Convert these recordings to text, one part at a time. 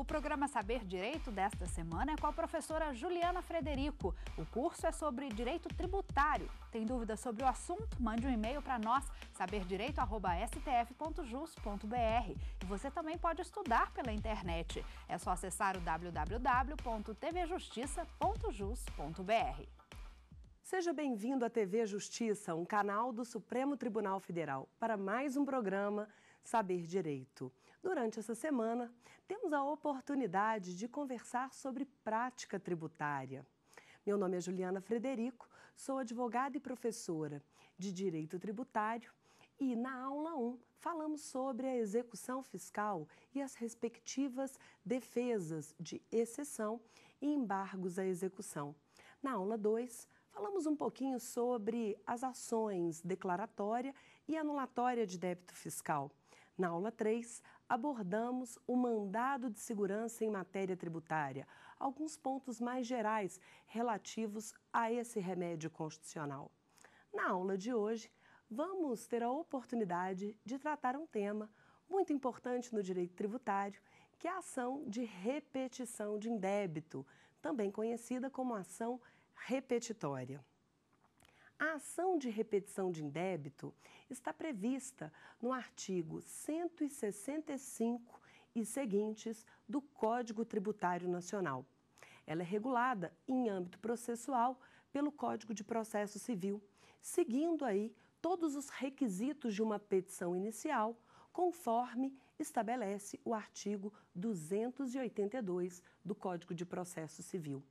O programa Saber Direito desta semana é com a professora Juliana Frederico. O curso é sobre direito tributário. Tem dúvidas sobre o assunto? Mande um e-mail para nós, saberdireito.stf.jus.br. E você também pode estudar pela internet. É só acessar o www.tvjustiça.jus.br. Seja bem-vindo à TV Justiça, um canal do Supremo Tribunal Federal, para mais um programa Saber Direito. Durante essa semana, temos a oportunidade de conversar sobre prática tributária. Meu nome é Juliana Frederico, sou advogada e professora de Direito Tributário e na aula 1 falamos sobre a execução fiscal e as respectivas defesas de exceção e embargos à execução. Na aula 2, falamos um pouquinho sobre as ações declaratória e anulatória de débito fiscal. Na aula 3, abordamos o mandado de segurança em matéria tributária, alguns pontos mais gerais relativos a esse remédio constitucional. Na aula de hoje, vamos ter a oportunidade de tratar um tema muito importante no direito tributário, que é a ação de repetição de indébito, também conhecida como ação repetitória. A ação de repetição de indébito está prevista no artigo 165 e seguintes do Código Tributário Nacional. Ela é regulada em âmbito processual pelo Código de Processo Civil, seguindo aí todos os requisitos de uma petição inicial, conforme estabelece o artigo 282 do Código de Processo Civil.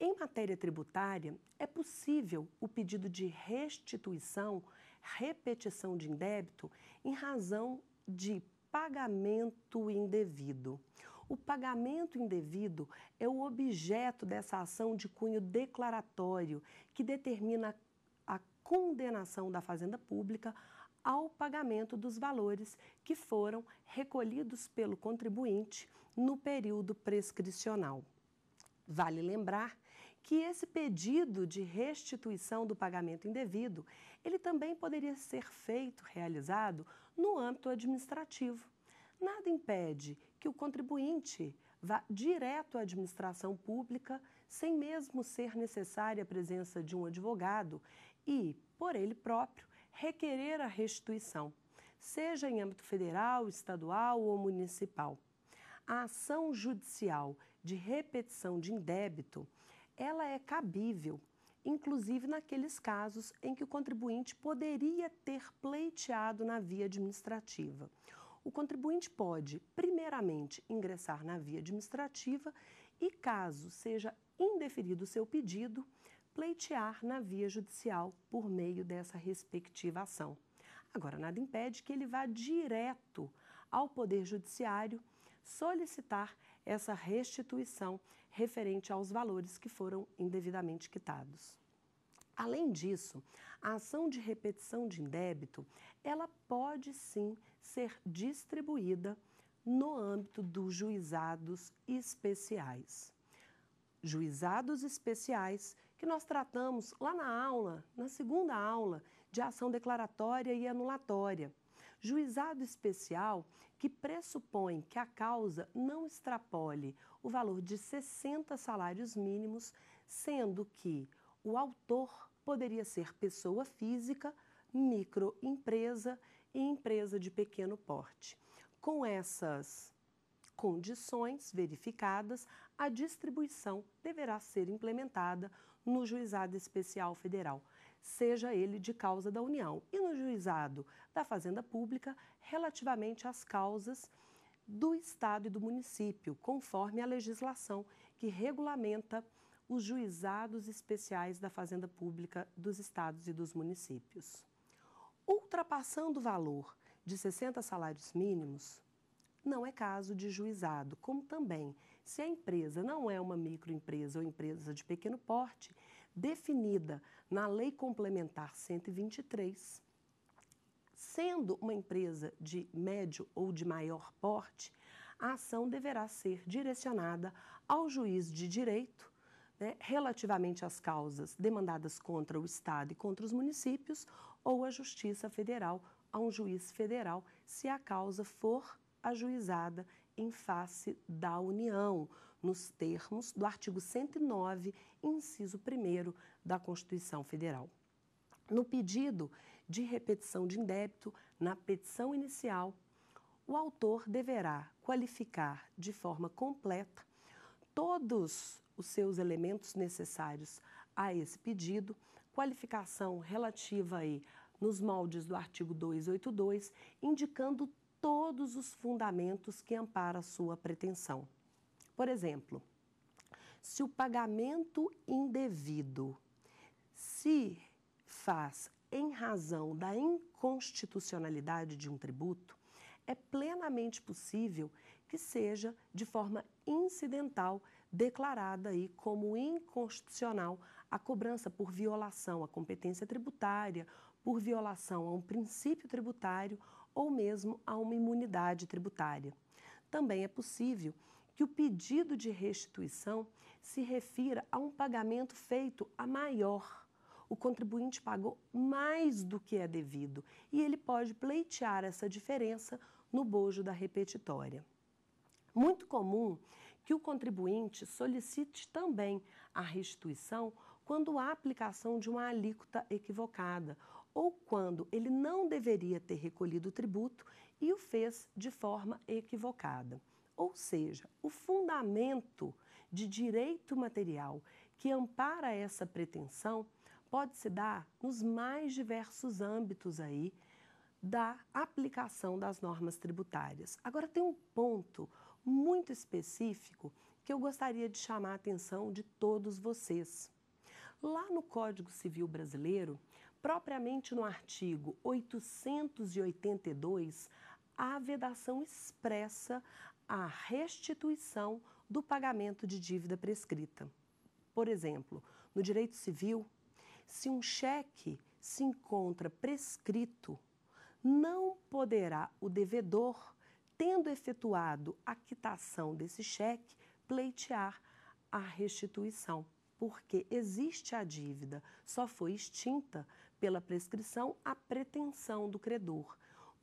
Em matéria tributária, é possível o pedido de restituição, repetição de indébito, em razão de pagamento indevido. O pagamento indevido é o objeto dessa ação de cunho declaratório que determina a condenação da Fazenda Pública ao pagamento dos valores que foram recolhidos pelo contribuinte no período prescricional. Vale lembrar que esse pedido de restituição do pagamento indevido, ele também poderia ser feito, realizado no âmbito administrativo. Nada impede que o contribuinte vá direto à administração pública sem mesmo ser necessária a presença de um advogado e, por ele próprio, requerer a restituição, seja em âmbito federal, estadual ou municipal. A ação judicial de repetição de indébito ela é cabível, inclusive naqueles casos em que o contribuinte poderia ter pleiteado na via administrativa. O contribuinte pode, primeiramente, ingressar na via administrativa e, caso seja indeferido o seu pedido, pleitear na via judicial por meio dessa respectiva ação. Agora, nada impede que ele vá direto ao Poder Judiciário solicitar essa restituição referente aos valores que foram indevidamente quitados. Além disso, a ação de repetição de indébito, ela pode sim ser distribuída no âmbito dos juizados especiais. Juizados especiais que nós tratamos lá na aula, na segunda aula de ação declaratória e anulatória Juizado especial que pressupõe que a causa não extrapole o valor de 60 salários mínimos, sendo que o autor poderia ser pessoa física, microempresa e empresa de pequeno porte. Com essas condições verificadas, a distribuição deverá ser implementada no Juizado Especial Federal seja ele de causa da União, e no juizado da Fazenda Pública, relativamente às causas do Estado e do município, conforme a legislação que regulamenta os juizados especiais da Fazenda Pública dos estados e dos municípios. Ultrapassando o valor de 60 salários mínimos, não é caso de juizado, como também se a empresa não é uma microempresa ou empresa de pequeno porte, definida na Lei Complementar 123. Sendo uma empresa de médio ou de maior porte, a ação deverá ser direcionada ao juiz de direito né, relativamente às causas demandadas contra o Estado e contra os municípios ou à Justiça Federal, a um juiz federal, se a causa for ajuizada em face da União, nos termos do artigo 109, inciso 1 da Constituição Federal. No pedido de repetição de indébito, na petição inicial, o autor deverá qualificar de forma completa todos os seus elementos necessários a esse pedido, qualificação relativa aí nos moldes do artigo 282, indicando todos os fundamentos que amparam a sua pretensão. Por exemplo, se o pagamento indevido se faz em razão da inconstitucionalidade de um tributo, é plenamente possível que seja de forma incidental declarada aí como inconstitucional a cobrança por violação à competência tributária, por violação a um princípio tributário ou mesmo a uma imunidade tributária. Também é possível que o pedido de restituição se refira a um pagamento feito a maior. O contribuinte pagou mais do que é devido e ele pode pleitear essa diferença no bojo da repetitória. Muito comum que o contribuinte solicite também a restituição quando há aplicação de uma alíquota equivocada ou quando ele não deveria ter recolhido o tributo e o fez de forma equivocada ou seja, o fundamento de direito material que ampara essa pretensão pode se dar nos mais diversos âmbitos aí da aplicação das normas tributárias. Agora tem um ponto muito específico que eu gostaria de chamar a atenção de todos vocês. Lá no Código Civil Brasileiro, propriamente no artigo 882, há vedação expressa a restituição do pagamento de dívida prescrita. Por exemplo, no direito civil, se um cheque se encontra prescrito, não poderá o devedor, tendo efetuado a quitação desse cheque, pleitear a restituição, porque existe a dívida, só foi extinta pela prescrição a pretensão do credor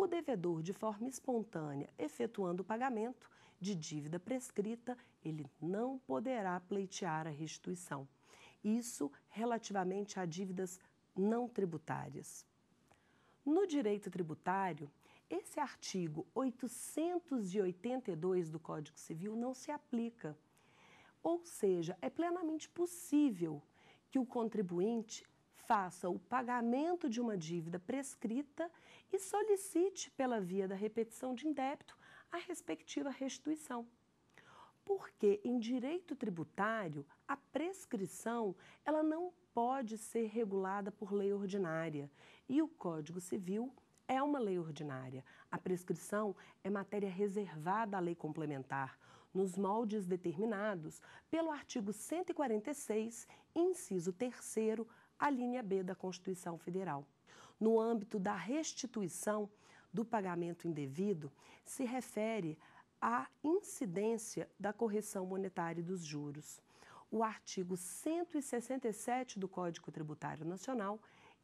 o devedor, de forma espontânea, efetuando o pagamento de dívida prescrita, ele não poderá pleitear a restituição. Isso relativamente a dívidas não tributárias. No direito tributário, esse artigo 882 do Código Civil não se aplica. Ou seja, é plenamente possível que o contribuinte faça o pagamento de uma dívida prescrita e solicite pela via da repetição de indébito a respectiva restituição. Porque em direito tributário, a prescrição ela não pode ser regulada por lei ordinária e o Código Civil é uma lei ordinária. A prescrição é matéria reservada à lei complementar, nos moldes determinados pelo artigo 146, inciso 3 a linha B da Constituição Federal. No âmbito da restituição do pagamento indevido, se refere à incidência da correção monetária dos juros. O artigo 167 do Código Tributário Nacional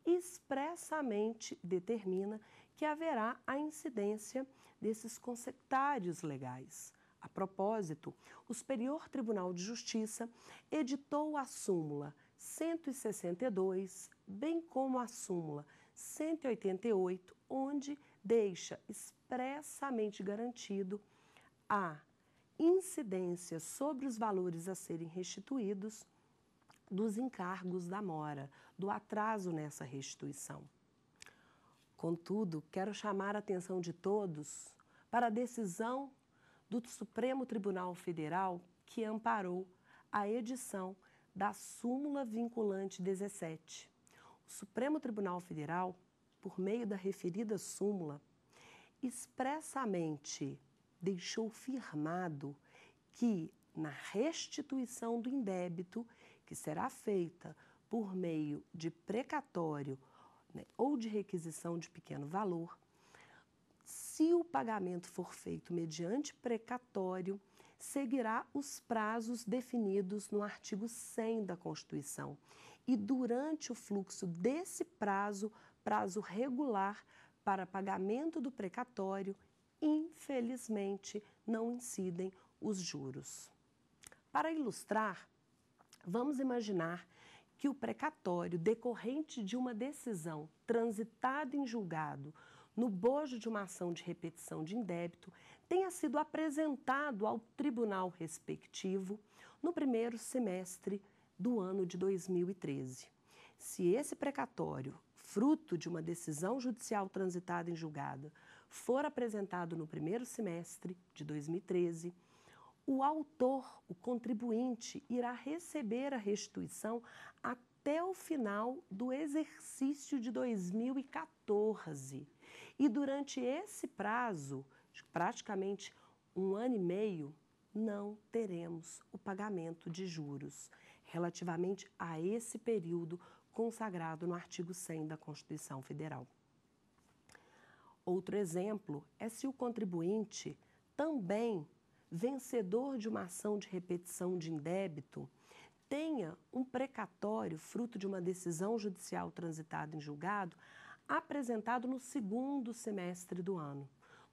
expressamente determina que haverá a incidência desses consectários legais. A propósito, o Superior Tribunal de Justiça editou a súmula 162, bem como a súmula 188, onde deixa expressamente garantido a incidência sobre os valores a serem restituídos dos encargos da mora, do atraso nessa restituição. Contudo, quero chamar a atenção de todos para a decisão do Supremo Tribunal Federal que amparou a edição da súmula vinculante 17. O Supremo Tribunal Federal, por meio da referida súmula, expressamente deixou firmado que na restituição do indébito, que será feita por meio de precatório né, ou de requisição de pequeno valor, se o pagamento for feito mediante precatório, seguirá os prazos definidos no artigo 100 da Constituição e durante o fluxo desse prazo, prazo regular para pagamento do precatório, infelizmente não incidem os juros. Para ilustrar, vamos imaginar que o precatório decorrente de uma decisão transitada em julgado no bojo de uma ação de repetição de indébito tenha sido apresentado ao tribunal respectivo no primeiro semestre do ano de 2013. Se esse precatório, fruto de uma decisão judicial transitada em julgado, for apresentado no primeiro semestre de 2013, o autor, o contribuinte, irá receber a restituição até o final do exercício de 2014. E durante esse prazo, praticamente um ano e meio, não teremos o pagamento de juros relativamente a esse período consagrado no artigo 100 da Constituição Federal. Outro exemplo é se o contribuinte, também vencedor de uma ação de repetição de indébito, tenha um precatório fruto de uma decisão judicial transitada em julgado apresentado no segundo semestre do ano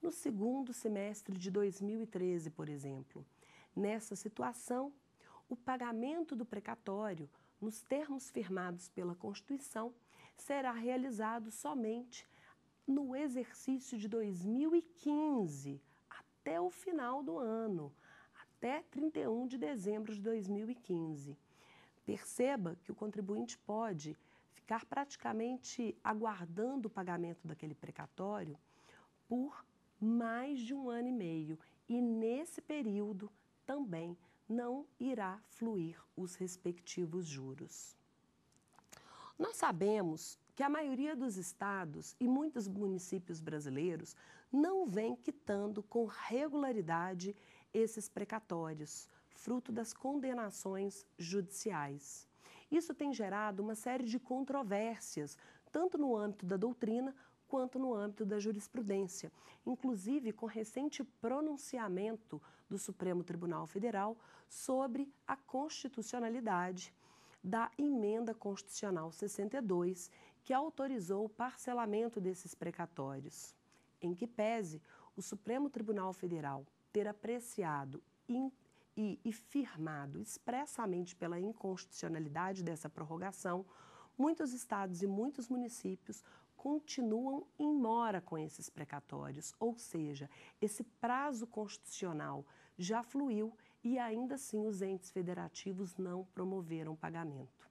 no segundo semestre de 2013, por exemplo. Nessa situação, o pagamento do precatório, nos termos firmados pela Constituição, será realizado somente no exercício de 2015, até o final do ano, até 31 de dezembro de 2015. Perceba que o contribuinte pode ficar praticamente aguardando o pagamento daquele precatório por mais de um ano e meio, e nesse período também não irá fluir os respectivos juros. Nós sabemos que a maioria dos estados e muitos municípios brasileiros não vem quitando com regularidade esses precatórios, fruto das condenações judiciais. Isso tem gerado uma série de controvérsias, tanto no âmbito da doutrina quanto no âmbito da jurisprudência, inclusive com recente pronunciamento do Supremo Tribunal Federal sobre a constitucionalidade da emenda constitucional 62, que autorizou o parcelamento desses precatórios, em que pese o Supremo Tribunal Federal ter apreciado e, e firmado expressamente pela inconstitucionalidade dessa prorrogação, muitos estados e muitos municípios continuam em mora com esses precatórios, ou seja, esse prazo constitucional já fluiu e ainda assim os entes federativos não promoveram pagamento.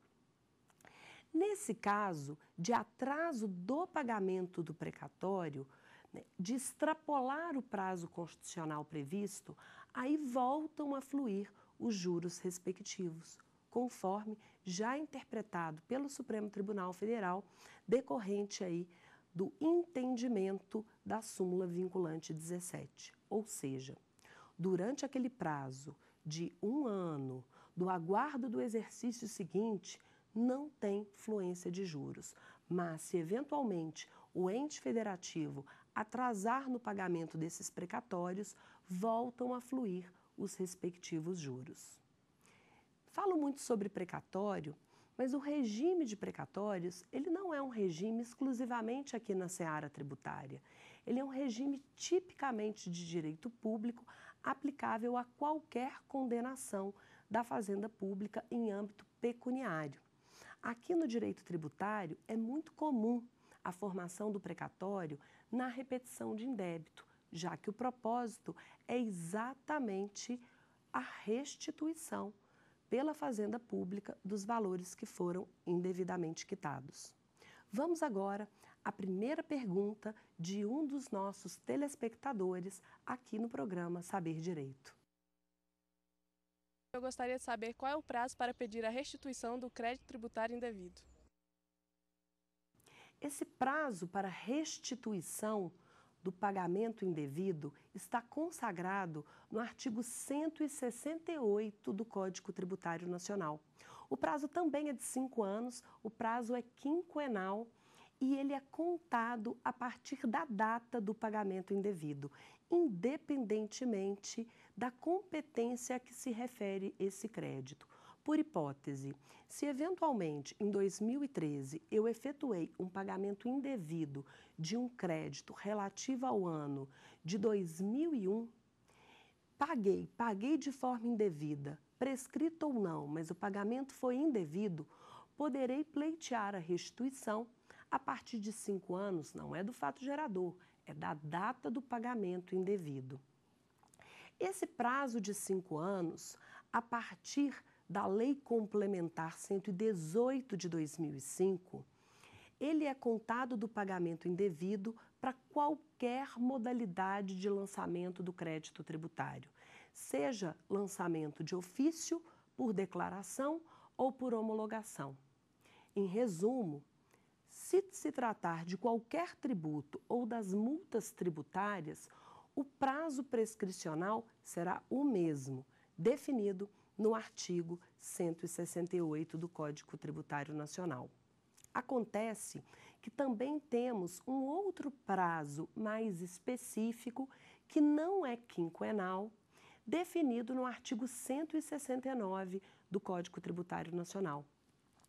Nesse caso de atraso do pagamento do precatório, né, de extrapolar o prazo constitucional previsto, aí voltam a fluir os juros respectivos, conforme já interpretado pelo Supremo Tribunal Federal, decorrente aí do entendimento da súmula vinculante 17. Ou seja, durante aquele prazo de um ano do aguardo do exercício seguinte, não tem fluência de juros. Mas se eventualmente o ente federativo atrasar no pagamento desses precatórios, voltam a fluir os respectivos juros. Falo muito sobre precatório, mas o regime de precatórios, ele não é um regime exclusivamente aqui na seara tributária. Ele é um regime tipicamente de direito público, aplicável a qualquer condenação da fazenda pública em âmbito pecuniário. Aqui no direito tributário é muito comum a formação do precatório na repetição de indébito, já que o propósito é exatamente a restituição pela Fazenda Pública dos valores que foram indevidamente quitados. Vamos agora à primeira pergunta de um dos nossos telespectadores aqui no programa Saber Direito. Eu gostaria de saber qual é o prazo para pedir a restituição do crédito tributário indevido. Esse prazo para restituição do pagamento indevido está consagrado no artigo 168 do Código Tributário Nacional. O prazo também é de cinco anos, o prazo é quinquenal e ele é contado a partir da data do pagamento indevido, independentemente da competência a que se refere esse crédito. Por hipótese, se eventualmente em 2013 eu efetuei um pagamento indevido de um crédito relativo ao ano de 2001, paguei, paguei de forma indevida, prescrito ou não, mas o pagamento foi indevido, poderei pleitear a restituição a partir de cinco anos, não é do fato gerador, é da data do pagamento indevido. Esse prazo de cinco anos, a partir da Lei Complementar 118 de 2005, ele é contado do pagamento indevido para qualquer modalidade de lançamento do crédito tributário, seja lançamento de ofício, por declaração ou por homologação. Em resumo, se se tratar de qualquer tributo ou das multas tributárias, o prazo prescricional será o mesmo, definido no artigo 168 do Código Tributário Nacional. Acontece que também temos um outro prazo mais específico, que não é quinquenal, definido no artigo 169 do Código Tributário Nacional.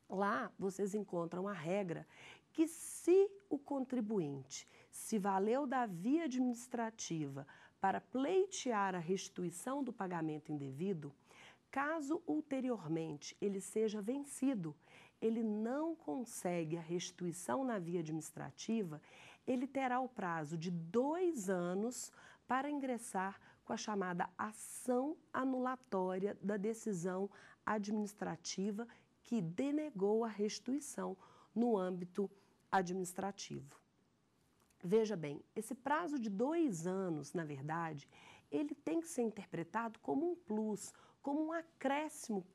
Lá vocês encontram a regra que, se o contribuinte se valeu da via administrativa para pleitear a restituição do pagamento indevido, Caso ulteriormente ele seja vencido, ele não consegue a restituição na via administrativa, ele terá o prazo de dois anos para ingressar com a chamada ação anulatória da decisão administrativa que denegou a restituição no âmbito administrativo. Veja bem, esse prazo de dois anos, na verdade, ele tem que ser interpretado como um plus, como um acréscimo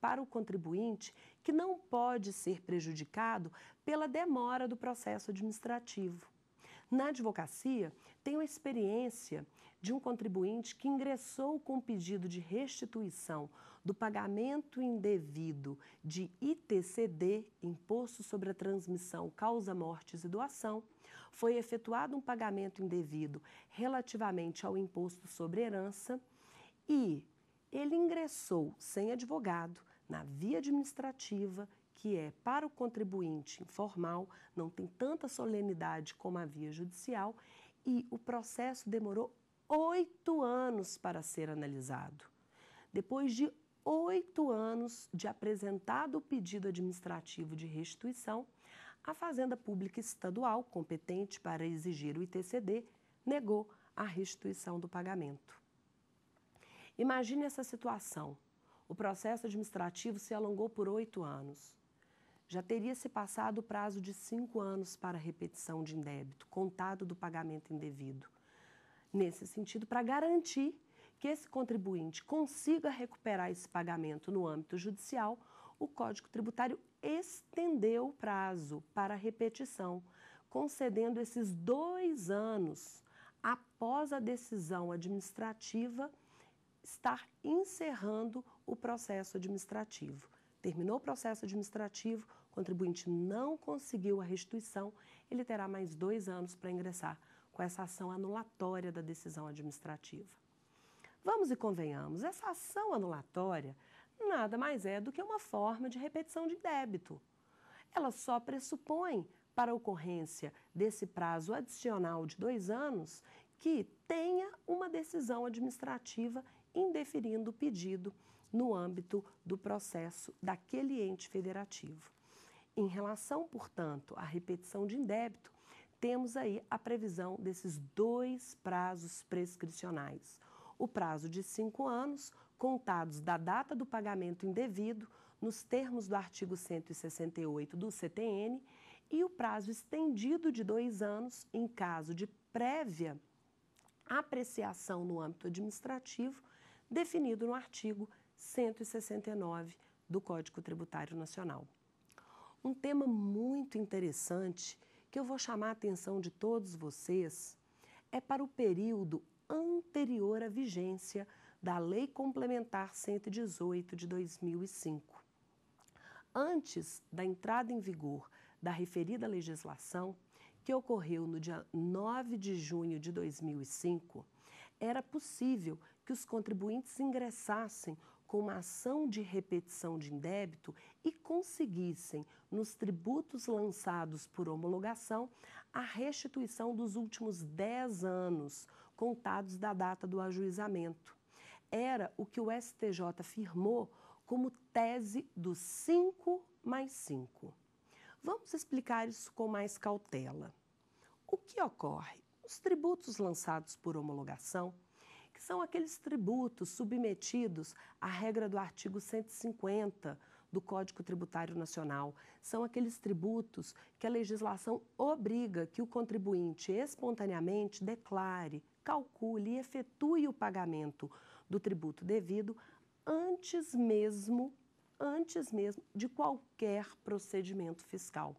para o contribuinte que não pode ser prejudicado pela demora do processo administrativo. Na advocacia, tenho a experiência de um contribuinte que ingressou com pedido de restituição do pagamento indevido de ITCD, Imposto sobre a Transmissão, Causa Mortes e Doação, foi efetuado um pagamento indevido relativamente ao Imposto sobre Herança e ele ingressou sem advogado na via administrativa, que é, para o contribuinte informal, não tem tanta solenidade como a via judicial, e o processo demorou oito anos para ser analisado. Depois de oito anos de apresentado o pedido administrativo de restituição, a Fazenda Pública Estadual, competente para exigir o ITCD, negou a restituição do pagamento. Imagine essa situação. O processo administrativo se alongou por oito anos. Já teria se passado o prazo de cinco anos para repetição de indébito, contado do pagamento indevido. Nesse sentido, para garantir que esse contribuinte consiga recuperar esse pagamento no âmbito judicial, o Código Tributário estendeu o prazo para repetição, concedendo esses dois anos após a decisão administrativa estar encerrando o processo administrativo. Terminou o processo administrativo, o contribuinte não conseguiu a restituição, ele terá mais dois anos para ingressar com essa ação anulatória da decisão administrativa. Vamos e convenhamos, essa ação anulatória nada mais é do que uma forma de repetição de débito. Ela só pressupõe, para a ocorrência desse prazo adicional de dois anos, que tenha uma decisão administrativa indeferindo o pedido no âmbito do processo daquele ente federativo. Em relação, portanto, à repetição de indébito, temos aí a previsão desses dois prazos prescricionais. O prazo de cinco anos, contados da data do pagamento indevido, nos termos do artigo 168 do CTN, e o prazo estendido de dois anos, em caso de prévia apreciação no âmbito administrativo definido no artigo 169 do Código Tributário Nacional. Um tema muito interessante que eu vou chamar a atenção de todos vocês é para o período anterior à vigência da Lei Complementar 118 de 2005. Antes da entrada em vigor da referida legislação, que ocorreu no dia 9 de junho de 2005, era possível que os contribuintes ingressassem com uma ação de repetição de indébito e conseguissem, nos tributos lançados por homologação, a restituição dos últimos 10 anos contados da data do ajuizamento. Era o que o STJ firmou como tese do 5 mais 5. Vamos explicar isso com mais cautela. O que ocorre? Os tributos lançados por homologação são aqueles tributos submetidos à regra do artigo 150 do Código Tributário Nacional. São aqueles tributos que a legislação obriga que o contribuinte espontaneamente declare, calcule e efetue o pagamento do tributo devido antes mesmo, antes mesmo de qualquer procedimento fiscal.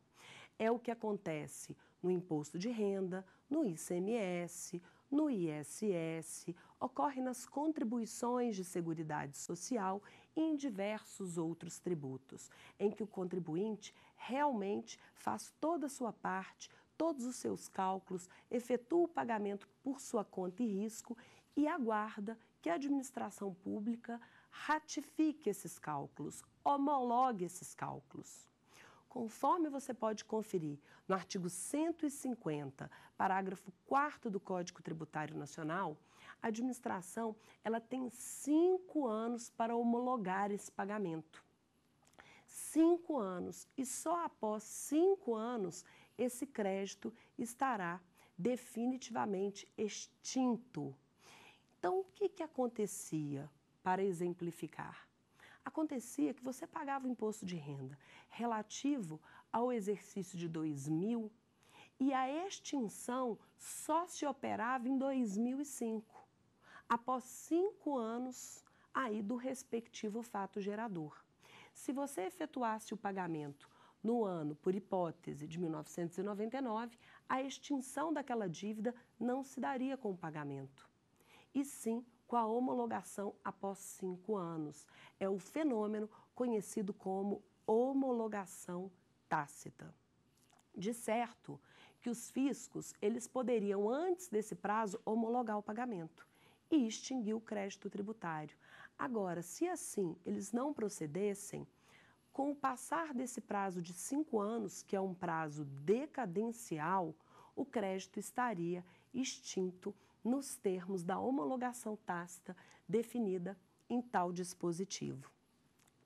É o que acontece no imposto de renda, no ICMS, no ISS, ocorre nas contribuições de Seguridade Social e em diversos outros tributos, em que o contribuinte realmente faz toda a sua parte, todos os seus cálculos, efetua o pagamento por sua conta e risco e aguarda que a administração pública ratifique esses cálculos, homologue esses cálculos. Conforme você pode conferir no artigo 150, parágrafo 4 do Código Tributário Nacional, a administração ela tem cinco anos para homologar esse pagamento. Cinco anos. E só após cinco anos esse crédito estará definitivamente extinto. Então, o que, que acontecia para exemplificar? Acontecia que você pagava o imposto de renda relativo ao exercício de 2000 e a extinção só se operava em 2005 após cinco anos aí do respectivo fato gerador. Se você efetuasse o pagamento no ano, por hipótese, de 1999, a extinção daquela dívida não se daria com o pagamento, e sim com a homologação após cinco anos. É o fenômeno conhecido como homologação tácita. De certo que os fiscos, eles poderiam, antes desse prazo, homologar o pagamento e extinguiu o crédito tributário. Agora, se assim eles não procedessem, com o passar desse prazo de cinco anos, que é um prazo decadencial, o crédito estaria extinto nos termos da homologação tácita definida em tal dispositivo.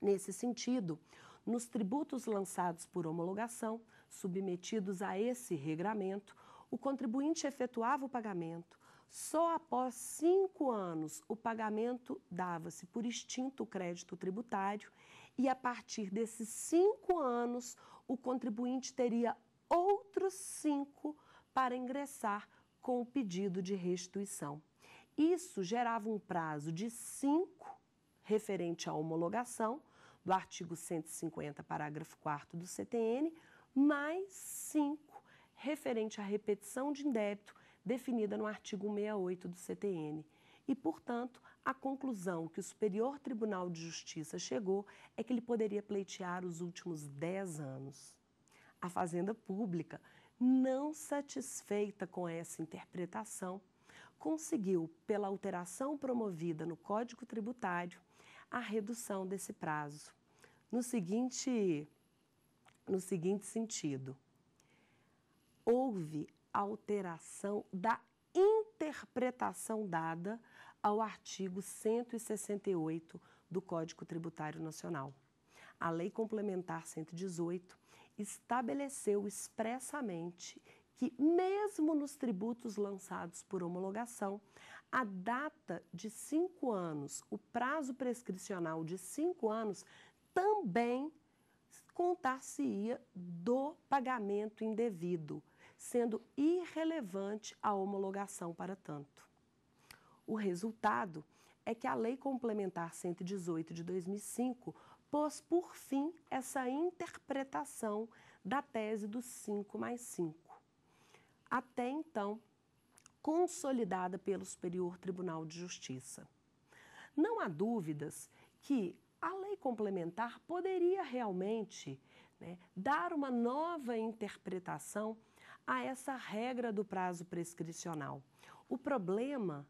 Nesse sentido, nos tributos lançados por homologação, submetidos a esse regramento, o contribuinte efetuava o pagamento, só após cinco anos, o pagamento dava-se por extinto o crédito tributário e, a partir desses cinco anos, o contribuinte teria outros cinco para ingressar com o pedido de restituição. Isso gerava um prazo de cinco, referente à homologação, do artigo 150, parágrafo 4 do CTN, mais cinco, referente à repetição de indébito definida no artigo 68 do CTN. E, portanto, a conclusão que o Superior Tribunal de Justiça chegou é que ele poderia pleitear os últimos 10 anos. A Fazenda Pública, não satisfeita com essa interpretação, conseguiu, pela alteração promovida no Código Tributário, a redução desse prazo. No seguinte, no seguinte sentido, houve alteração da interpretação dada ao artigo 168 do Código Tributário Nacional. A Lei Complementar 118 estabeleceu expressamente que, mesmo nos tributos lançados por homologação, a data de cinco anos, o prazo prescricional de cinco anos, também contar-se-ia do pagamento indevido sendo irrelevante a homologação para tanto. O resultado é que a Lei Complementar 118 de 2005 pôs por fim essa interpretação da tese dos 5 mais 5. Até então, consolidada pelo Superior Tribunal de Justiça. Não há dúvidas que a lei complementar poderia realmente né, dar uma nova interpretação a essa regra do prazo prescricional. O problema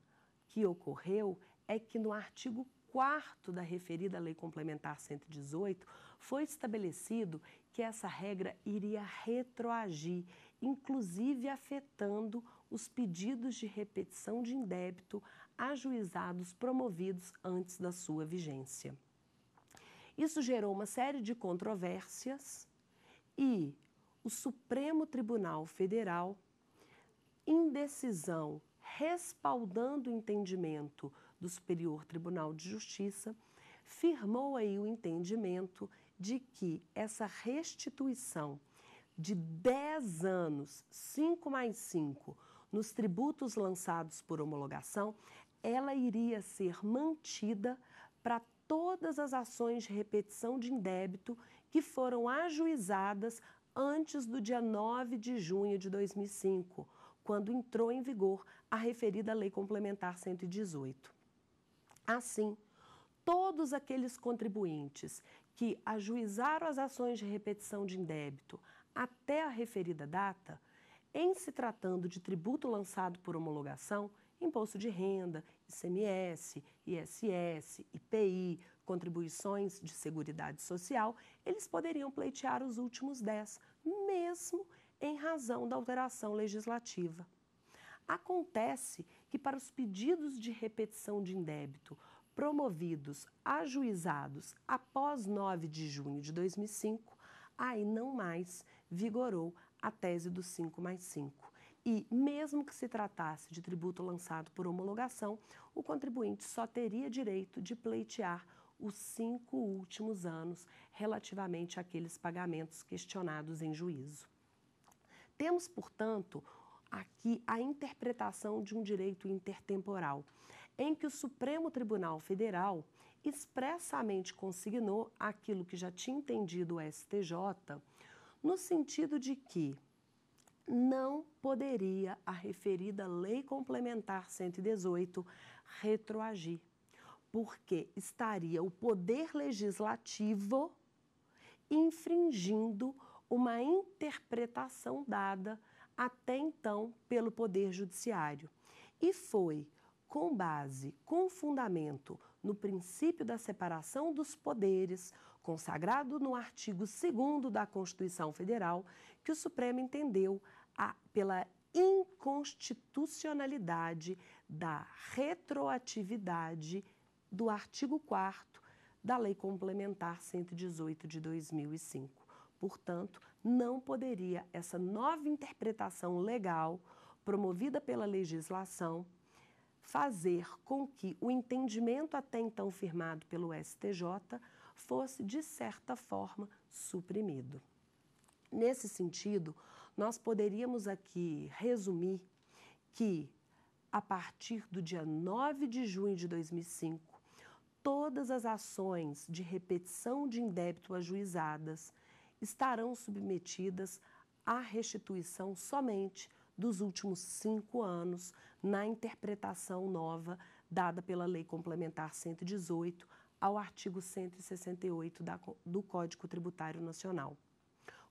que ocorreu é que no artigo 4 da referida Lei Complementar 118 foi estabelecido que essa regra iria retroagir, inclusive afetando os pedidos de repetição de indébito ajuizados promovidos antes da sua vigência. Isso gerou uma série de controvérsias e o Supremo Tribunal Federal, em decisão respaldando o entendimento do Superior Tribunal de Justiça, firmou aí o entendimento de que essa restituição de 10 anos, 5 mais 5, nos tributos lançados por homologação, ela iria ser mantida para todas as ações de repetição de indébito que foram ajuizadas antes do dia 9 de junho de 2005, quando entrou em vigor a referida Lei Complementar 118. Assim, todos aqueles contribuintes que ajuizaram as ações de repetição de indébito até a referida data, em se tratando de tributo lançado por homologação, imposto de renda, ICMS, ISS, IPI, contribuições de seguridade social eles poderiam pleitear os últimos 10, mesmo em razão da alteração legislativa. Acontece que, para os pedidos de repetição de indébito promovidos, ajuizados após 9 de junho de 2005, aí não mais vigorou a tese do 5 mais 5. E, mesmo que se tratasse de tributo lançado por homologação, o contribuinte só teria direito de pleitear os cinco últimos anos relativamente àqueles pagamentos questionados em juízo. Temos, portanto, aqui a interpretação de um direito intertemporal, em que o Supremo Tribunal Federal expressamente consignou aquilo que já tinha entendido o STJ, no sentido de que não poderia a referida Lei Complementar 118 retroagir porque estaria o poder legislativo infringindo uma interpretação dada até então pelo poder judiciário. E foi com base, com fundamento no princípio da separação dos poderes, consagrado no artigo 2 da Constituição Federal, que o Supremo entendeu a, pela inconstitucionalidade da retroatividade do artigo 4 da Lei Complementar 118 de 2005. Portanto, não poderia essa nova interpretação legal promovida pela legislação fazer com que o entendimento até então firmado pelo STJ fosse, de certa forma, suprimido. Nesse sentido, nós poderíamos aqui resumir que, a partir do dia 9 de junho de 2005, todas as ações de repetição de indébito ajuizadas estarão submetidas à restituição somente dos últimos cinco anos, na interpretação nova dada pela Lei Complementar 118 ao artigo 168 da, do Código Tributário Nacional.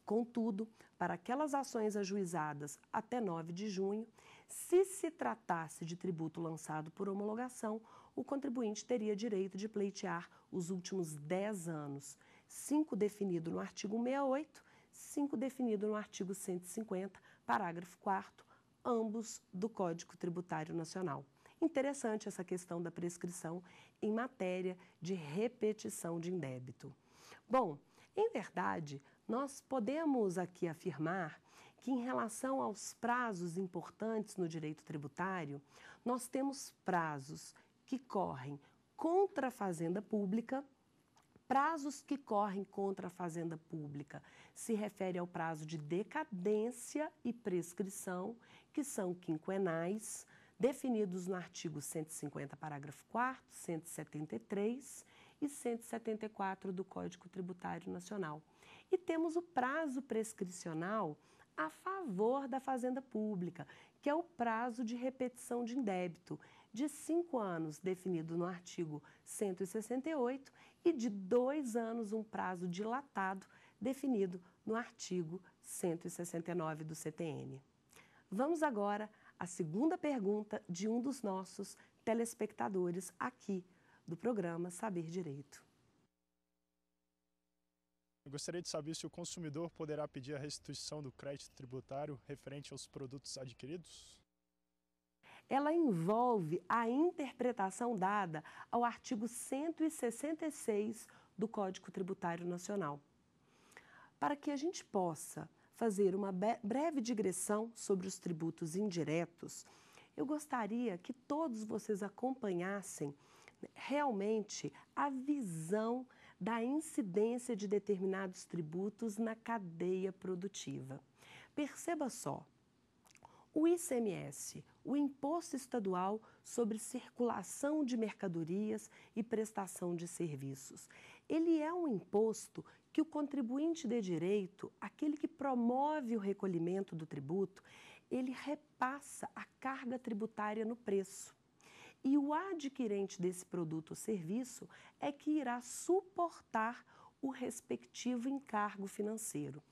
Contudo, para aquelas ações ajuizadas até 9 de junho, se se tratasse de tributo lançado por homologação, o contribuinte teria direito de pleitear os últimos 10 anos, 5 definido no artigo 68, 5 definido no artigo 150, parágrafo 4 ambos do Código Tributário Nacional. Interessante essa questão da prescrição em matéria de repetição de indébito. Bom, em verdade, nós podemos aqui afirmar que, em relação aos prazos importantes no direito tributário, nós temos prazos que correm contra a fazenda pública, prazos que correm contra a fazenda pública se refere ao prazo de decadência e prescrição, que são quinquenais, definidos no artigo 150, parágrafo 4 173 e 174 do Código Tributário Nacional. E temos o prazo prescricional a favor da fazenda pública, que é o prazo de repetição de indébito de cinco anos, definido no artigo 168, e de dois anos, um prazo dilatado, definido no artigo 169 do CTN. Vamos agora à segunda pergunta de um dos nossos telespectadores aqui do programa Saber Direito. Eu gostaria de saber se o consumidor poderá pedir a restituição do crédito tributário referente aos produtos adquiridos? ela envolve a interpretação dada ao artigo 166 do Código Tributário Nacional. Para que a gente possa fazer uma breve digressão sobre os tributos indiretos, eu gostaria que todos vocês acompanhassem né, realmente a visão da incidência de determinados tributos na cadeia produtiva. Perceba só, o ICMS, o Imposto Estadual sobre Circulação de Mercadorias e Prestação de Serviços, ele é um imposto que o contribuinte de direito, aquele que promove o recolhimento do tributo, ele repassa a carga tributária no preço. E o adquirente desse produto ou serviço é que irá suportar o respectivo encargo financeiro.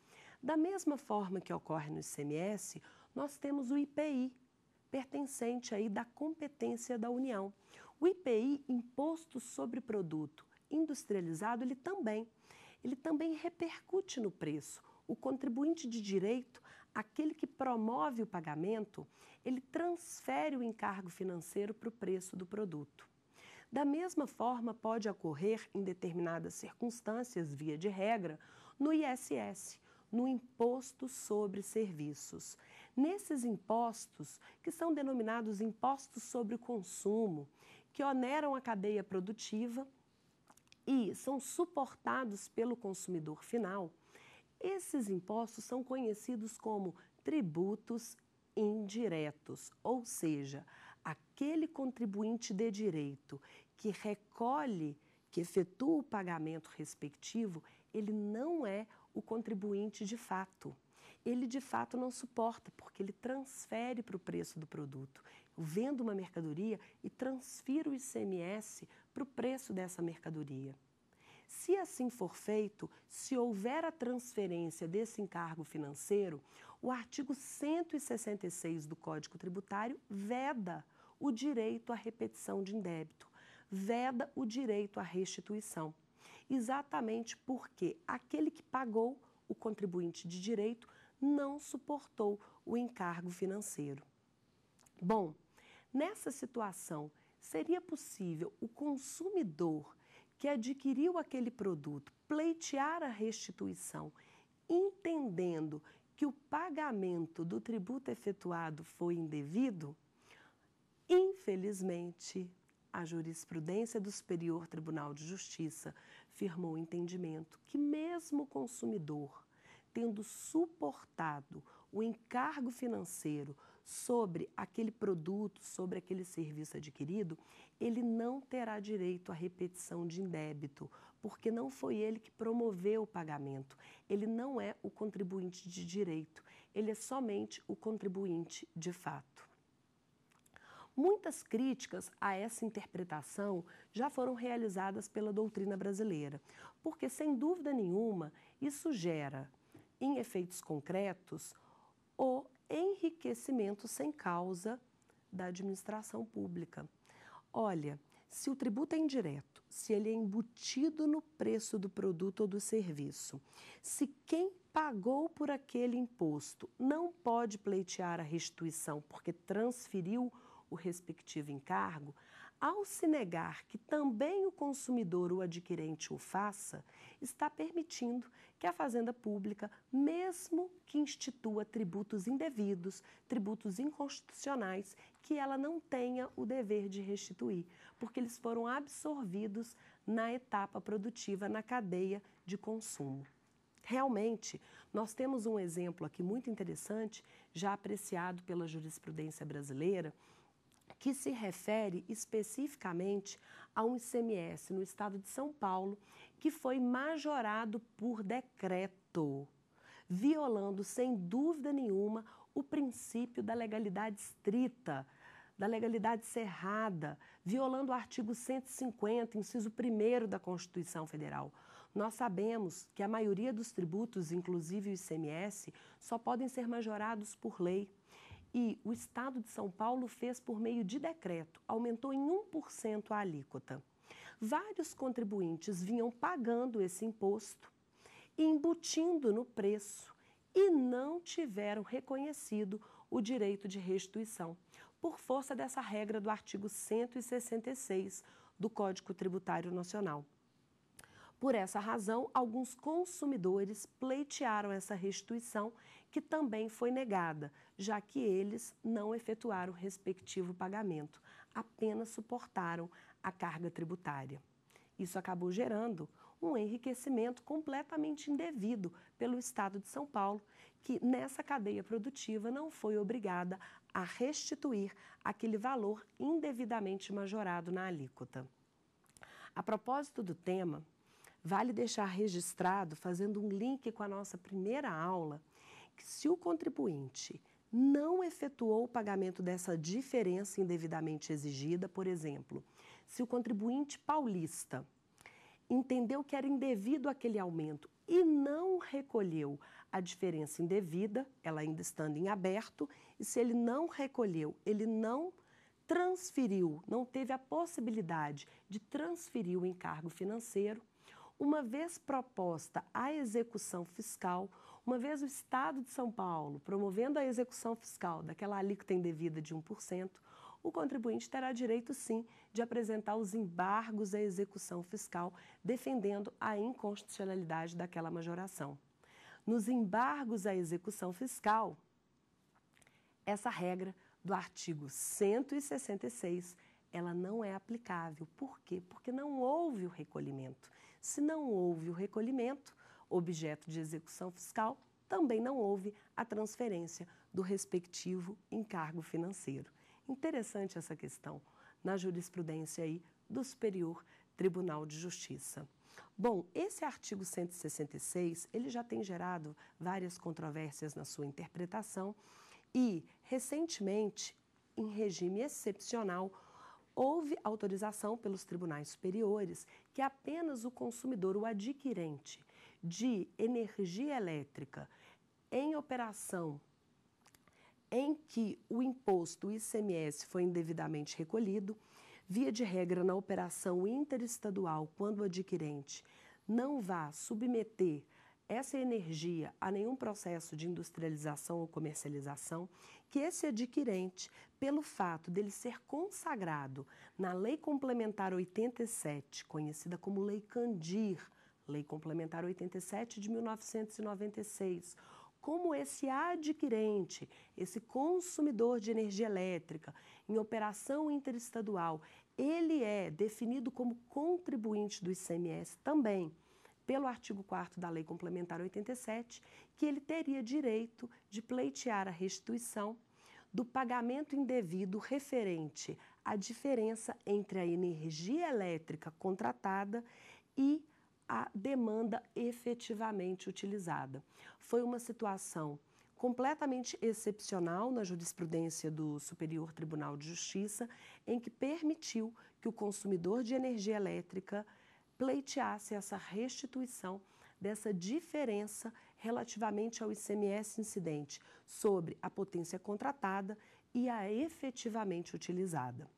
Da mesma forma que ocorre no ICMS, nós temos o IPI, pertencente aí da competência da União. O IPI, Imposto sobre Produto Industrializado, ele também, ele também repercute no preço. O contribuinte de direito, aquele que promove o pagamento, ele transfere o encargo financeiro para o preço do produto. Da mesma forma, pode ocorrer, em determinadas circunstâncias, via de regra, no ISS, no Imposto sobre Serviços. Nesses impostos, que são denominados impostos sobre o consumo, que oneram a cadeia produtiva e são suportados pelo consumidor final, esses impostos são conhecidos como tributos indiretos, ou seja, aquele contribuinte de direito que recolhe, que efetua o pagamento respectivo, ele não é o contribuinte de fato ele de fato não suporta, porque ele transfere para o preço do produto. Eu vendo uma mercadoria e transfiro o ICMS para o preço dessa mercadoria. Se assim for feito, se houver a transferência desse encargo financeiro, o artigo 166 do Código Tributário veda o direito à repetição de indébito, veda o direito à restituição. Exatamente porque aquele que pagou, o contribuinte de direito, não suportou o encargo financeiro. Bom, nessa situação, seria possível o consumidor que adquiriu aquele produto pleitear a restituição, entendendo que o pagamento do tributo efetuado foi indevido? Infelizmente, a jurisprudência do Superior Tribunal de Justiça firmou o entendimento que, mesmo o consumidor tendo suportado o encargo financeiro sobre aquele produto, sobre aquele serviço adquirido, ele não terá direito à repetição de indébito, porque não foi ele que promoveu o pagamento. Ele não é o contribuinte de direito, ele é somente o contribuinte de fato. Muitas críticas a essa interpretação já foram realizadas pela doutrina brasileira, porque, sem dúvida nenhuma, isso gera em efeitos concretos o enriquecimento sem causa da administração pública. Olha, se o tributo é indireto, se ele é embutido no preço do produto ou do serviço, se quem pagou por aquele imposto não pode pleitear a restituição porque transferiu o respectivo encargo, ao se negar que também o consumidor ou adquirente o faça, está permitindo que a Fazenda Pública, mesmo que institua tributos indevidos, tributos inconstitucionais, que ela não tenha o dever de restituir, porque eles foram absorvidos na etapa produtiva, na cadeia de consumo. Realmente, nós temos um exemplo aqui muito interessante, já apreciado pela jurisprudência brasileira, que se refere especificamente a um ICMS no estado de São Paulo que foi majorado por decreto, violando sem dúvida nenhuma o princípio da legalidade estrita, da legalidade cerrada, violando o artigo 150, inciso 1 da Constituição Federal. Nós sabemos que a maioria dos tributos, inclusive o ICMS, só podem ser majorados por lei. E o Estado de São Paulo fez por meio de decreto, aumentou em 1% a alíquota. Vários contribuintes vinham pagando esse imposto, embutindo no preço e não tiveram reconhecido o direito de restituição, por força dessa regra do artigo 166 do Código Tributário Nacional. Por essa razão, alguns consumidores pleitearam essa restituição, que também foi negada, já que eles não efetuaram o respectivo pagamento, apenas suportaram a carga tributária. Isso acabou gerando um enriquecimento completamente indevido pelo Estado de São Paulo, que nessa cadeia produtiva não foi obrigada a restituir aquele valor indevidamente majorado na alíquota. A propósito do tema, Vale deixar registrado, fazendo um link com a nossa primeira aula, que se o contribuinte não efetuou o pagamento dessa diferença indevidamente exigida, por exemplo, se o contribuinte paulista entendeu que era indevido aquele aumento e não recolheu a diferença indevida, ela ainda estando em aberto, e se ele não recolheu, ele não transferiu, não teve a possibilidade de transferir o encargo financeiro, uma vez proposta a execução fiscal, uma vez o Estado de São Paulo promovendo a execução fiscal daquela alíquota indevida de 1%, o contribuinte terá direito sim de apresentar os embargos à execução fiscal, defendendo a inconstitucionalidade daquela majoração. Nos embargos à execução fiscal, essa regra do artigo 166, ela não é aplicável. Por quê? Porque não houve o recolhimento. Se não houve o recolhimento, objeto de execução fiscal, também não houve a transferência do respectivo encargo financeiro. Interessante essa questão na jurisprudência aí do Superior Tribunal de Justiça. Bom, esse artigo 166, ele já tem gerado várias controvérsias na sua interpretação e, recentemente, em regime excepcional, houve autorização pelos tribunais superiores que apenas o consumidor, o adquirente de energia elétrica em operação em que o imposto o ICMS foi indevidamente recolhido, via de regra na operação interestadual, quando o adquirente não vá submeter essa energia a nenhum processo de industrialização ou comercialização, que esse adquirente, pelo fato dele ser consagrado na Lei Complementar 87, conhecida como Lei Candir, Lei Complementar 87 de 1996, como esse adquirente, esse consumidor de energia elétrica em operação interestadual, ele é definido como contribuinte do ICMS também pelo artigo 4 da Lei Complementar 87, que ele teria direito de pleitear a restituição do pagamento indevido referente à diferença entre a energia elétrica contratada e a demanda efetivamente utilizada. Foi uma situação completamente excepcional na jurisprudência do Superior Tribunal de Justiça, em que permitiu que o consumidor de energia elétrica pleiteasse essa restituição dessa diferença relativamente ao ICMS incidente sobre a potência contratada e a efetivamente utilizada.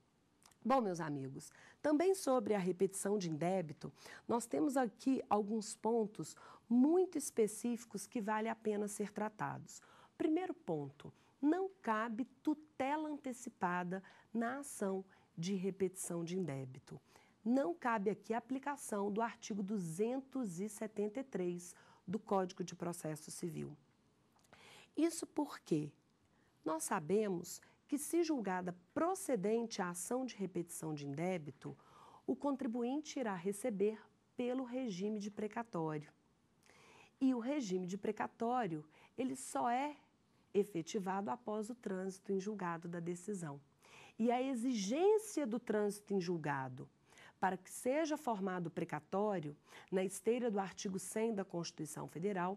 Bom, meus amigos, também sobre a repetição de indébito, nós temos aqui alguns pontos muito específicos que vale a pena ser tratados. Primeiro ponto, não cabe tutela antecipada na ação de repetição de indébito não cabe aqui a aplicação do artigo 273 do Código de Processo Civil. Isso porque nós sabemos que, se julgada procedente a ação de repetição de indébito, o contribuinte irá receber pelo regime de precatório. E o regime de precatório, ele só é efetivado após o trânsito em julgado da decisão. E a exigência do trânsito em julgado para que seja formado precatório na esteira do artigo 100 da Constituição Federal,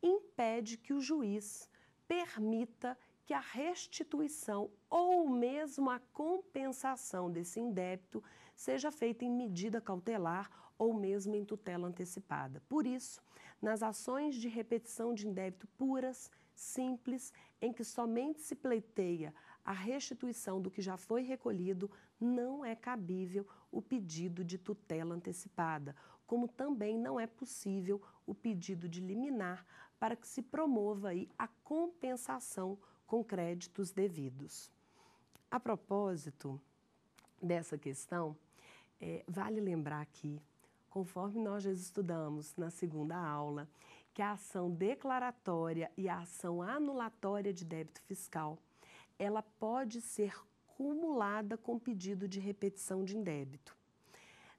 impede que o juiz permita que a restituição ou mesmo a compensação desse indébito seja feita em medida cautelar ou mesmo em tutela antecipada. Por isso, nas ações de repetição de indébito puras, simples, em que somente se pleiteia a restituição do que já foi recolhido, não é cabível o pedido de tutela antecipada, como também não é possível o pedido de liminar para que se promova aí a compensação com créditos devidos. A propósito dessa questão, é, vale lembrar aqui, conforme nós já estudamos na segunda aula, que a ação declaratória e a ação anulatória de débito fiscal, ela pode ser acumulada com pedido de repetição de indébito.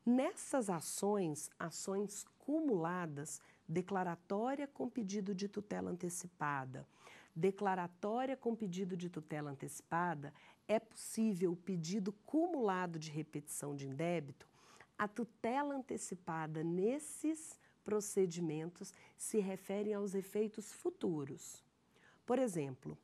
Nessas ações, ações cumuladas, declaratória com pedido de tutela antecipada, declaratória com pedido de tutela antecipada, é possível o pedido cumulado de repetição de indébito, a tutela antecipada nesses procedimentos se refere aos efeitos futuros. Por exemplo,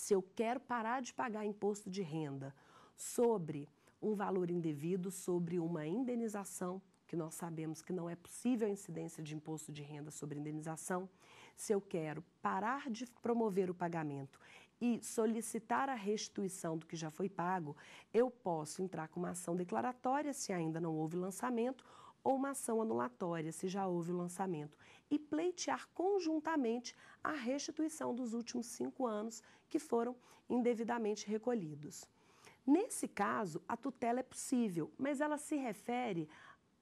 se eu quero parar de pagar imposto de renda sobre um valor indevido, sobre uma indenização, que nós sabemos que não é possível a incidência de imposto de renda sobre indenização, se eu quero parar de promover o pagamento e solicitar a restituição do que já foi pago, eu posso entrar com uma ação declaratória se ainda não houve lançamento ou uma ação anulatória, se já houve o lançamento, e pleitear conjuntamente a restituição dos últimos cinco anos que foram indevidamente recolhidos. Nesse caso, a tutela é possível, mas ela se refere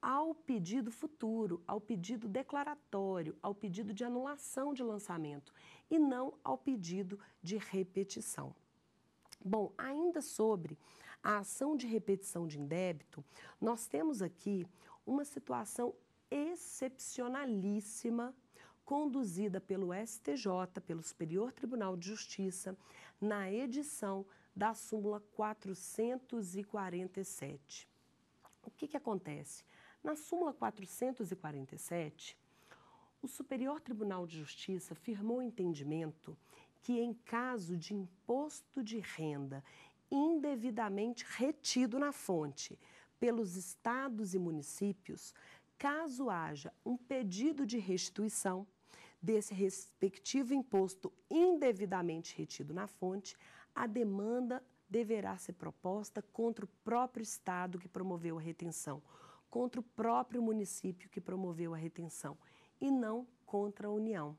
ao pedido futuro, ao pedido declaratório, ao pedido de anulação de lançamento e não ao pedido de repetição. Bom, ainda sobre a ação de repetição de indébito, nós temos aqui uma situação excepcionalíssima conduzida pelo STJ, pelo Superior Tribunal de Justiça, na edição da súmula 447. O que, que acontece? Na súmula 447, o Superior Tribunal de Justiça firmou entendimento que, em caso de imposto de renda indevidamente retido na fonte, pelos estados e municípios caso haja um pedido de restituição desse respectivo imposto indevidamente retido na fonte, a demanda deverá ser proposta contra o próprio estado que promoveu a retenção, contra o próprio município que promoveu a retenção e não contra a União.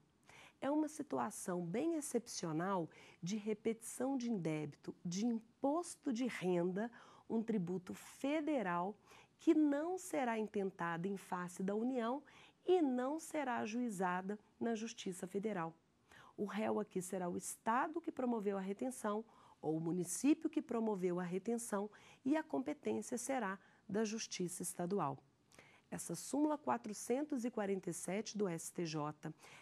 É uma situação bem excepcional de repetição de indébito de imposto de renda um tributo federal que não será intentada em face da União e não será ajuizada na Justiça Federal. O réu aqui será o Estado que promoveu a retenção ou o município que promoveu a retenção e a competência será da Justiça Estadual. Essa súmula 447 do STJ,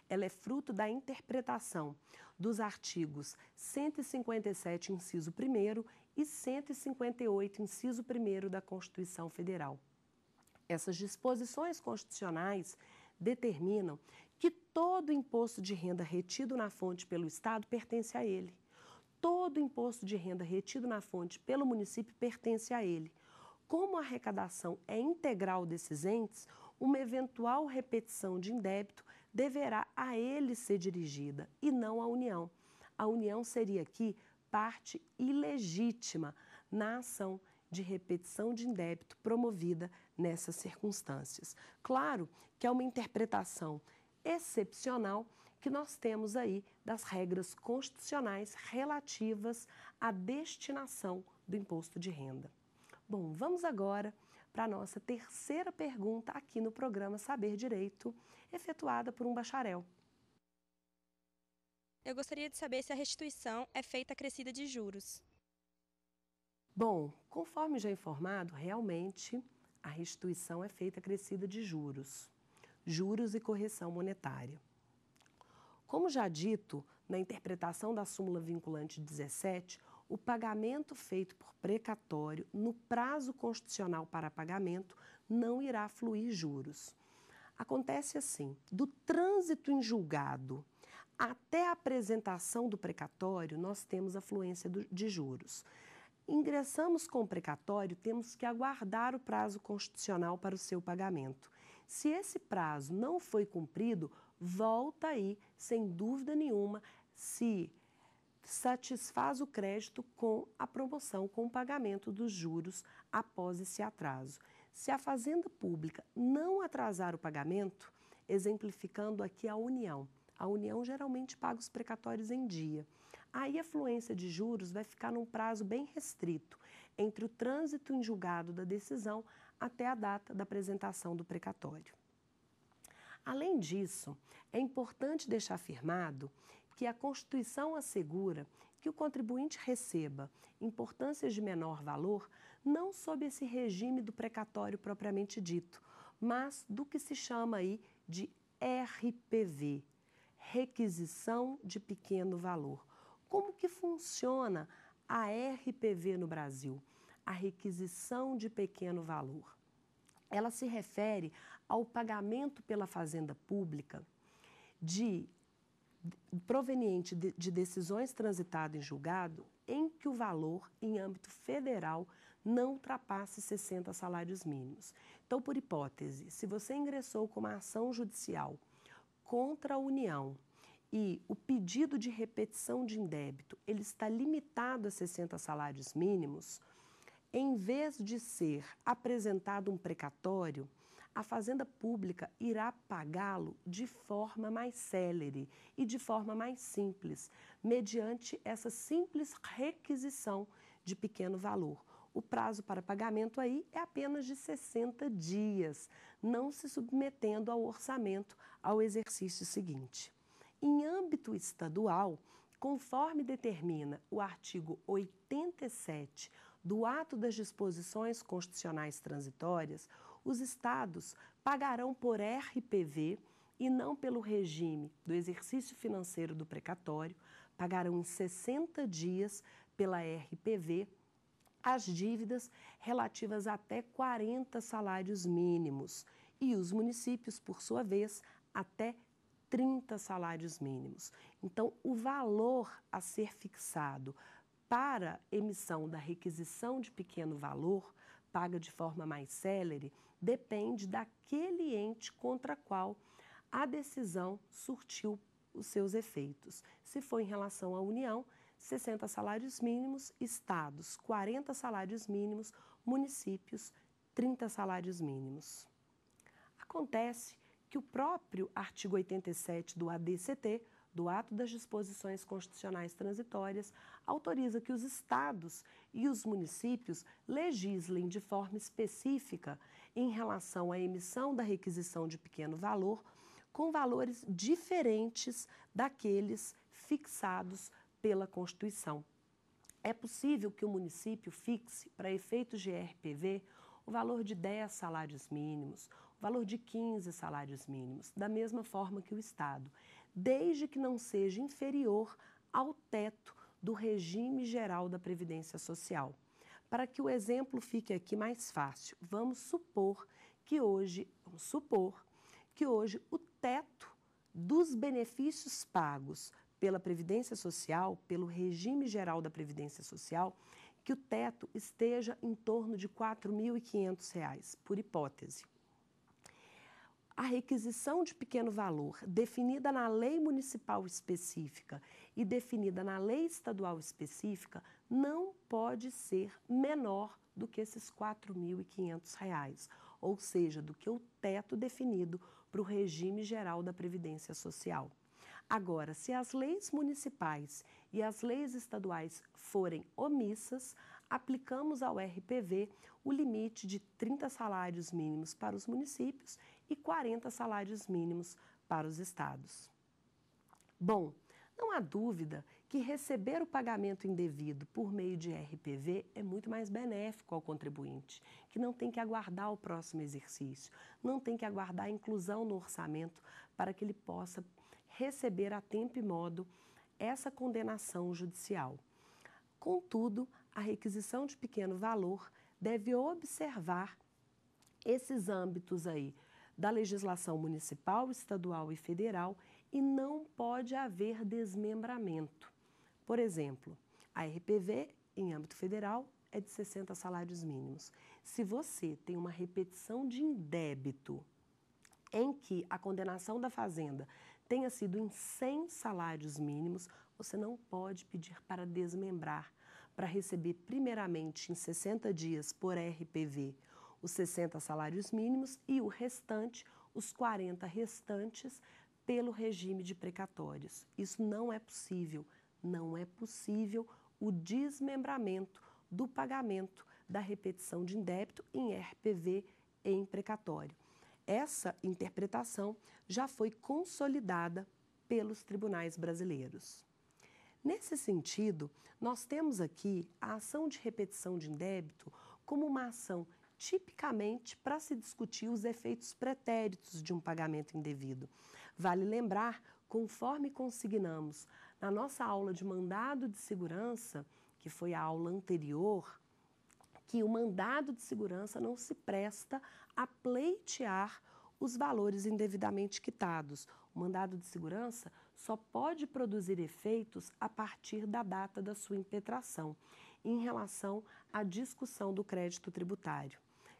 ela é fruto da interpretação dos artigos 157, inciso 1 e 158, inciso 1 da Constituição Federal. Essas disposições constitucionais determinam que todo imposto de renda retido na fonte pelo Estado pertence a ele. Todo imposto de renda retido na fonte pelo município pertence a ele. Como a arrecadação é integral desses entes, uma eventual repetição de indébito deverá a ele ser dirigida e não à União. A União seria aqui parte ilegítima na ação de repetição de indébito promovida nessas circunstâncias. Claro que é uma interpretação excepcional que nós temos aí das regras constitucionais relativas à destinação do imposto de renda. Bom, vamos agora para a nossa terceira pergunta aqui no programa Saber Direito, efetuada por um bacharel. Eu gostaria de saber se a restituição é feita acrescida de juros. Bom, conforme já informado, realmente a restituição é feita acrescida de juros, juros e correção monetária. Como já dito, na interpretação da súmula vinculante 17, o pagamento feito por precatório no prazo constitucional para pagamento não irá fluir juros. Acontece assim: do trânsito em julgado até a apresentação do precatório, nós temos afluência do, de juros. Ingressamos com o precatório, temos que aguardar o prazo constitucional para o seu pagamento. Se esse prazo não foi cumprido, volta aí, sem dúvida nenhuma, se satisfaz o crédito com a promoção, com o pagamento dos juros após esse atraso. Se a Fazenda Pública não atrasar o pagamento, exemplificando aqui a União, a União geralmente paga os precatórios em dia. Aí a fluência de juros vai ficar num prazo bem restrito, entre o trânsito em julgado da decisão até a data da apresentação do precatório. Além disso, é importante deixar afirmado que a Constituição assegura que o contribuinte receba importâncias de menor valor não sob esse regime do precatório propriamente dito, mas do que se chama aí de RPV, requisição de pequeno valor. Como que funciona a RPV no Brasil? A requisição de pequeno valor. Ela se refere ao pagamento pela fazenda pública de proveniente de, de decisões transitadas em julgado em que o valor em âmbito federal não ultrapasse 60 salários mínimos. Então, por hipótese, se você ingressou com uma ação judicial contra a União e o pedido de repetição de indébito ele está limitado a 60 salários mínimos, em vez de ser apresentado um precatório, a Fazenda Pública irá pagá-lo de forma mais célere e de forma mais simples, mediante essa simples requisição de pequeno valor. O prazo para pagamento aí é apenas de 60 dias, não se submetendo ao orçamento ao exercício seguinte. Em âmbito estadual, conforme determina o artigo 87 do ato das disposições constitucionais transitórias, os estados pagarão por RPV e não pelo regime do exercício financeiro do precatório, pagarão em 60 dias pela RPV as dívidas relativas até 40 salários mínimos e os municípios, por sua vez, até 30 salários mínimos. Então, o valor a ser fixado para emissão da requisição de pequeno valor, paga de forma mais célere, depende daquele ente contra qual a decisão surtiu os seus efeitos. Se for em relação à União, 60 salários mínimos, estados 40 salários mínimos, municípios 30 salários mínimos. Acontece que o próprio artigo 87 do ADCT, do Ato das Disposições Constitucionais Transitórias, autoriza que os estados e os municípios legislem de forma específica em relação à emissão da requisição de pequeno valor, com valores diferentes daqueles fixados pela Constituição. É possível que o município fixe, para efeitos de RPV, o valor de 10 salários mínimos, o valor de 15 salários mínimos, da mesma forma que o Estado, desde que não seja inferior ao teto do regime geral da Previdência Social. Para que o exemplo fique aqui mais fácil, vamos supor que hoje, vamos supor que hoje o teto dos benefícios pagos pela Previdência Social, pelo regime geral da Previdência Social, que o teto esteja em torno de R$ 4.500, por hipótese. A requisição de pequeno valor, definida na lei municipal específica e definida na lei estadual específica, não pode ser menor do que esses R$ 4.500, ou seja, do que o teto definido para o regime geral da Previdência Social. Agora, se as leis municipais e as leis estaduais forem omissas, aplicamos ao RPV o limite de 30 salários mínimos para os municípios e 40 salários mínimos para os estados. Bom, não há dúvida que receber o pagamento indevido por meio de RPV é muito mais benéfico ao contribuinte, que não tem que aguardar o próximo exercício, não tem que aguardar a inclusão no orçamento para que ele possa receber a tempo e modo essa condenação judicial. Contudo, a requisição de pequeno valor deve observar esses âmbitos aí da legislação municipal, estadual e federal e não pode haver desmembramento. Por exemplo, a RPV em âmbito federal é de 60 salários mínimos. Se você tem uma repetição de indébito em que a condenação da fazenda tenha sido em 100 salários mínimos, você não pode pedir para desmembrar, para receber primeiramente em 60 dias por RPV os 60 salários mínimos e o restante, os 40 restantes, pelo regime de precatórios. Isso não é possível. Não é possível o desmembramento do pagamento da repetição de indébito em RPV em precatório. Essa interpretação já foi consolidada pelos tribunais brasileiros. Nesse sentido, nós temos aqui a ação de repetição de indébito como uma ação tipicamente para se discutir os efeitos pretéritos de um pagamento indevido. Vale lembrar, conforme consignamos na nossa aula de mandado de segurança, que foi a aula anterior, que o mandado de segurança não se presta a pleitear os valores indevidamente quitados. O mandado de segurança só pode produzir efeitos a partir da data da sua impetração, em relação à discussão do crédito tributário.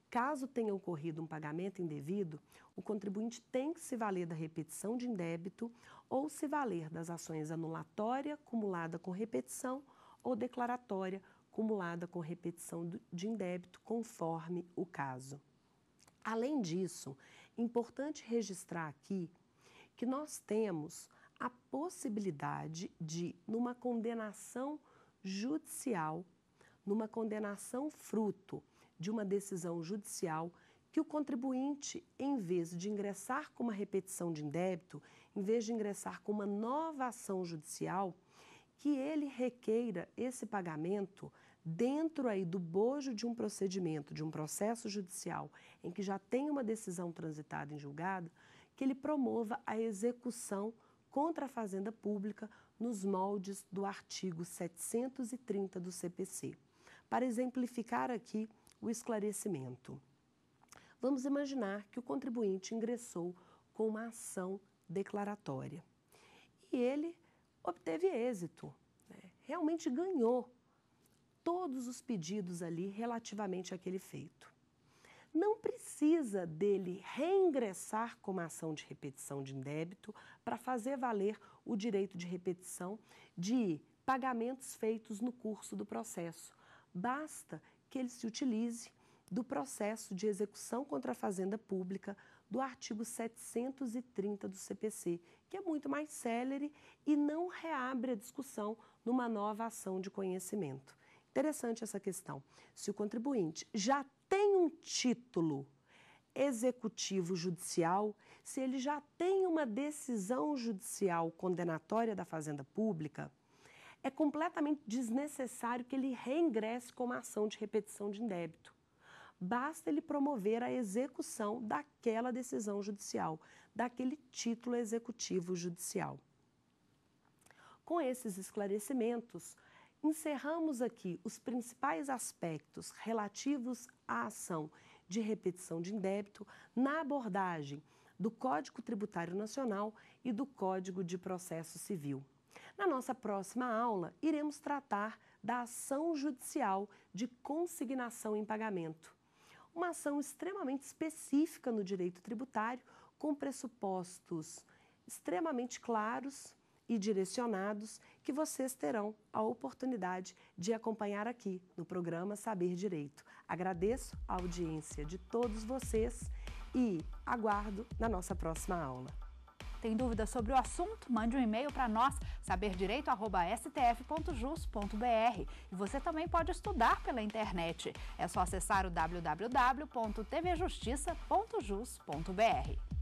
Caso tenha ocorrido um pagamento indevido, o contribuinte tem que se valer da repetição de indébito ou se valer das ações anulatória, acumulada com repetição ou declaratória, acumulada com repetição de indébito, conforme o caso. Além disso, importante registrar aqui que nós temos a possibilidade de, numa condenação judicial, numa condenação fruto de uma decisão judicial, que o contribuinte, em vez de ingressar com uma repetição de indébito, em vez de ingressar com uma nova ação judicial, que ele requeira esse pagamento dentro aí do bojo de um procedimento, de um processo judicial, em que já tem uma decisão transitada em julgado, que ele promova a execução contra a Fazenda Pública nos moldes do artigo 730 do CPC. Para exemplificar aqui o esclarecimento, vamos imaginar que o contribuinte ingressou com uma ação declaratória e ele obteve êxito, né? realmente ganhou todos os pedidos ali relativamente àquele feito. Não precisa dele reingressar com uma ação de repetição de débito para fazer valer o direito de repetição de pagamentos feitos no curso do processo. Basta que ele se utilize do processo de execução contra a fazenda pública do artigo 730 do CPC, que é muito mais célere e não reabre a discussão numa nova ação de conhecimento. Interessante essa questão. Se o contribuinte já tem um título executivo judicial, se ele já tem uma decisão judicial condenatória da Fazenda Pública, é completamente desnecessário que ele reingresse com uma ação de repetição de indébito. Basta ele promover a execução daquela decisão judicial, daquele título executivo judicial. Com esses esclarecimentos, Encerramos aqui os principais aspectos relativos à ação de repetição de indébito na abordagem do Código Tributário Nacional e do Código de Processo Civil. Na nossa próxima aula, iremos tratar da ação judicial de consignação em pagamento. Uma ação extremamente específica no direito tributário, com pressupostos extremamente claros e direcionados que vocês terão a oportunidade de acompanhar aqui no programa Saber Direito. Agradeço a audiência de todos vocês e aguardo na nossa próxima aula. Tem dúvidas sobre o assunto? Mande um e-mail para nós, saberdireito.stf.jus.br. E você também pode estudar pela internet. É só acessar o www.tvjustiça.jus.br.